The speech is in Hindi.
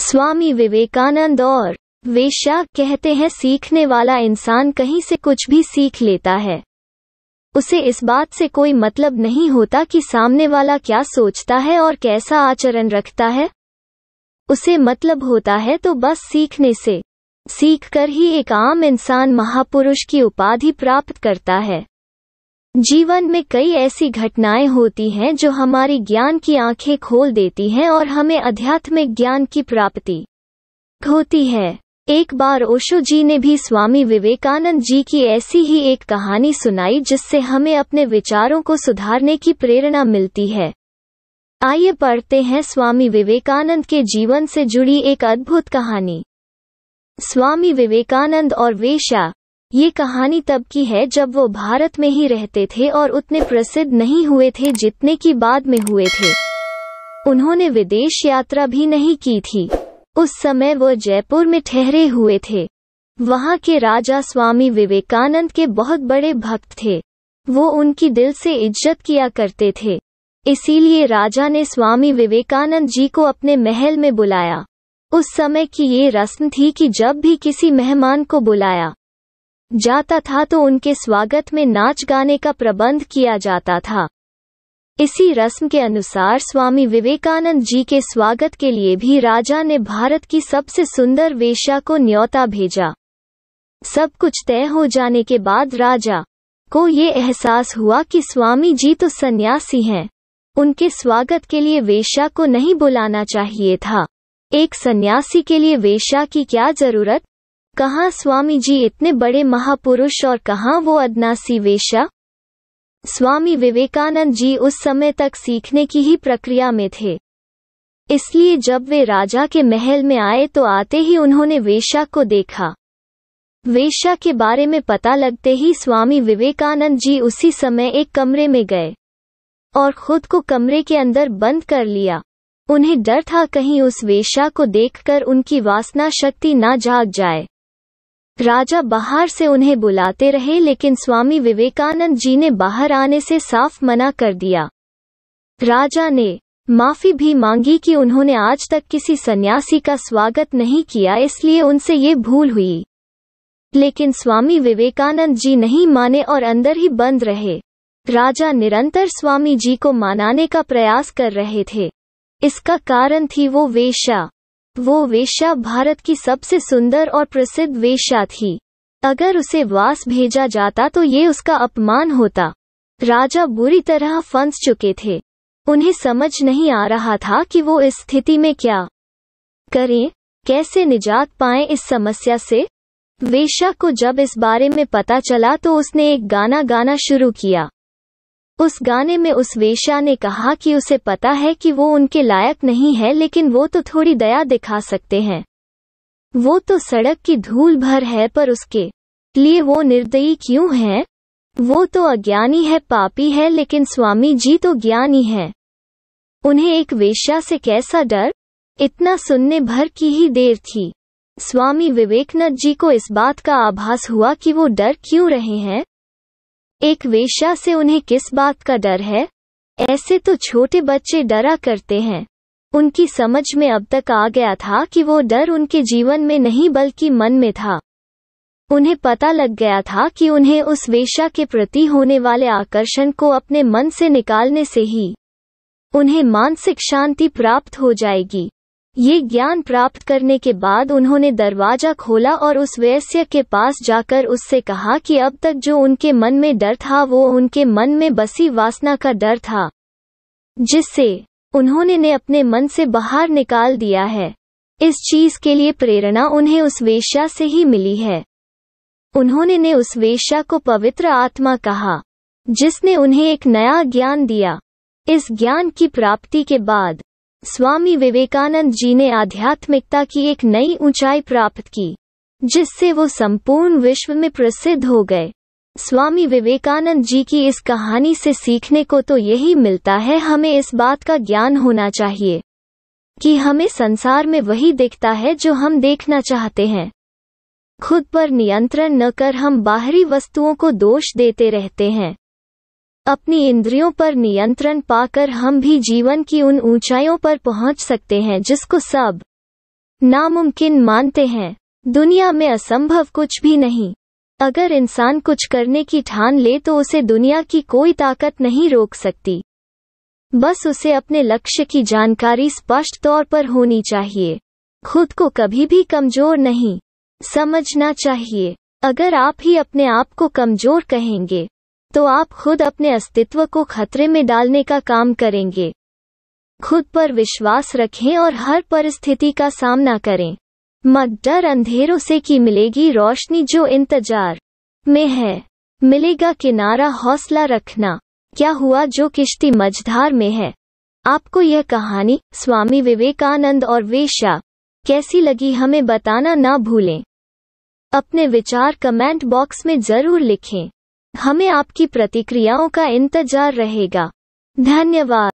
स्वामी विवेकानंद और वेश्या कहते हैं सीखने वाला इंसान कहीं से कुछ भी सीख लेता है उसे इस बात से कोई मतलब नहीं होता कि सामने वाला क्या सोचता है और कैसा आचरण रखता है उसे मतलब होता है तो बस सीखने से सीखकर ही एक आम इंसान महापुरुष की उपाधि प्राप्त करता है जीवन में कई ऐसी घटनाएं होती हैं जो हमारी ज्ञान की आंखें खोल देती हैं और हमें अध्यात्मिक ज्ञान की प्राप्ति होती है एक बार ओशो जी ने भी स्वामी विवेकानंद जी की ऐसी ही एक कहानी सुनाई जिससे हमें अपने विचारों को सुधारने की प्रेरणा मिलती है आइए पढ़ते हैं स्वामी विवेकानंद के जीवन से जुड़ी एक अद्भुत कहानी स्वामी विवेकानंद और वेश्या ये कहानी तब की है जब वो भारत में ही रहते थे और उतने प्रसिद्ध नहीं हुए थे जितने की बाद में हुए थे उन्होंने विदेश यात्रा भी नहीं की थी उस समय वो जयपुर में ठहरे हुए थे वहाँ के राजा स्वामी विवेकानंद के बहुत बड़े भक्त थे वो उनकी दिल से इज्जत किया करते थे इसीलिए राजा ने स्वामी विवेकानंद जी को अपने महल में बुलाया उस समय की ये रस्म थी कि जब भी किसी मेहमान को बुलाया जाता था तो उनके स्वागत में नाच गाने का प्रबंध किया जाता था इसी रस्म के अनुसार स्वामी विवेकानंद जी के स्वागत के लिए भी राजा ने भारत की सबसे सुंदर वेश्या को न्योता भेजा सब कुछ तय हो जाने के बाद राजा को ये एहसास हुआ कि स्वामी जी तो सन्यासी हैं उनके स्वागत के लिए वेश्या को नहीं बुलाना चाहिए था एक सन्यासी के लिए वेश्या की क्या जरूरत कहाँ स्वामी जी इतने बड़े महापुरुष और कहाँ वो अदनासी वेशा स्वामी विवेकानंद जी उस समय तक सीखने की ही प्रक्रिया में थे इसलिए जब वे राजा के महल में आए तो आते ही उन्होंने वेशा को देखा वेश्या के बारे में पता लगते ही स्वामी विवेकानंद जी उसी समय एक कमरे में गए और खुद को कमरे के अंदर बंद कर लिया उन्हें डर था कहीं उस वेशा को देखकर उनकी वासना शक्ति ना जाग जाए राजा बाहर से उन्हें बुलाते रहे लेकिन स्वामी विवेकानंद जी ने बाहर आने से साफ मना कर दिया राजा ने माफी भी मांगी कि उन्होंने आज तक किसी सन्यासी का स्वागत नहीं किया इसलिए उनसे ये भूल हुई लेकिन स्वामी विवेकानंद जी नहीं माने और अंदर ही बंद रहे राजा निरंतर स्वामी जी को मनाने का प्रयास कर रहे थे इसका कारण थी वो वेशा वो वेश्या भारत की सबसे सुंदर और प्रसिद्ध वेश्या थी अगर उसे वास भेजा जाता तो ये उसका अपमान होता राजा बुरी तरह फंस चुके थे उन्हें समझ नहीं आ रहा था कि वो इस स्थिति में क्या करें कैसे निजात पाए इस समस्या से वेश्या को जब इस बारे में पता चला तो उसने एक गाना गाना शुरू किया उस गाने में उस वेश्या ने कहा कि उसे पता है कि वो उनके लायक नहीं है लेकिन वो तो थोड़ी दया दिखा सकते हैं वो तो सड़क की धूल भर है पर उसके लिए वो निर्दयी क्यों है वो तो अज्ञानी है पापी है लेकिन स्वामी जी तो ज्ञानी है उन्हें एक वेश्या से कैसा डर इतना सुनने भर की ही देर थी स्वामी विवेकनंद जी को इस बात का आभास हुआ कि वो डर क्यों रहे हैं एक वेश्या से उन्हें किस बात का डर है ऐसे तो छोटे बच्चे डरा करते हैं उनकी समझ में अब तक आ गया था कि वो डर उनके जीवन में नहीं बल्कि मन में था उन्हें पता लग गया था कि उन्हें उस वेश्या के प्रति होने वाले आकर्षण को अपने मन से निकालने से ही उन्हें मानसिक शांति प्राप्त हो जाएगी ये ज्ञान प्राप्त करने के बाद उन्होंने दरवाजा खोला और उस वैश्य के पास जाकर उससे कहा कि अब तक जो उनके मन में डर था वो उनके मन में बसी वासना का डर था जिससे उन्होंने ने अपने मन से बाहर निकाल दिया है इस चीज के लिए प्रेरणा उन्हें उस वेश्या से ही मिली है उन्होंने ने उस वेश्या को पवित्र आत्मा कहा जिसने उन्हें एक नया ज्ञान दिया इस ज्ञान की प्राप्ति के बाद स्वामी विवेकानंद जी ने आध्यात्मिकता की एक नई ऊंचाई प्राप्त की जिससे वो संपूर्ण विश्व में प्रसिद्ध हो गए स्वामी विवेकानंद जी की इस कहानी से सीखने को तो यही मिलता है हमें इस बात का ज्ञान होना चाहिए कि हमें संसार में वही दिखता है जो हम देखना चाहते हैं खुद पर नियंत्रण न कर हम बाहरी वस्तुओं को दोष देते रहते हैं अपनी इंद्रियों पर नियंत्रण पाकर हम भी जीवन की उन ऊंचाइयों पर पहुंच सकते हैं जिसको सब नामुमकिन मानते हैं दुनिया में असंभव कुछ भी नहीं अगर इंसान कुछ करने की ठान ले तो उसे दुनिया की कोई ताकत नहीं रोक सकती बस उसे अपने लक्ष्य की जानकारी स्पष्ट तौर पर होनी चाहिए खुद को कभी भी कमजोर नहीं समझना चाहिए अगर आप ही अपने आप को कमजोर कहेंगे तो आप खुद अपने अस्तित्व को खतरे में डालने का काम करेंगे खुद पर विश्वास रखें और हर परिस्थिति का सामना करें मत डर अंधेरों से की मिलेगी रोशनी जो इंतजार में है मिलेगा किनारा हौसला रखना क्या हुआ जो किश्ती मझधार में है आपको यह कहानी स्वामी विवेकानंद और वेश्या कैसी लगी हमें बताना ना भूलें अपने विचार कमेंट बॉक्स में जरूर लिखें हमें आपकी प्रतिक्रियाओं का इंतजार रहेगा धन्यवाद